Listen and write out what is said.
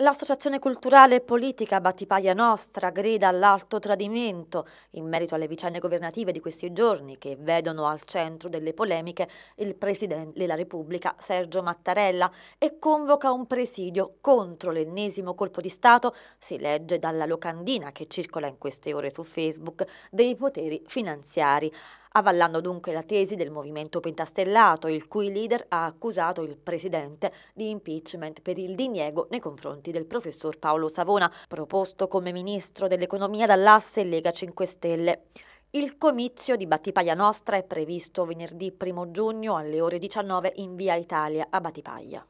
L'associazione culturale e politica Battipaglia Nostra grida all'alto tradimento in merito alle vicende governative di questi giorni che vedono al centro delle polemiche il Presidente della Repubblica Sergio Mattarella e convoca un presidio contro l'ennesimo colpo di Stato, si legge dalla locandina che circola in queste ore su Facebook, dei poteri finanziari avallando dunque la tesi del movimento pentastellato, il cui leader ha accusato il presidente di impeachment per il diniego nei confronti del professor Paolo Savona, proposto come ministro dell'economia dall'asse Lega 5 Stelle. Il comizio di Battipaglia Nostra è previsto venerdì 1 giugno alle ore 19 in via Italia a Battipaglia.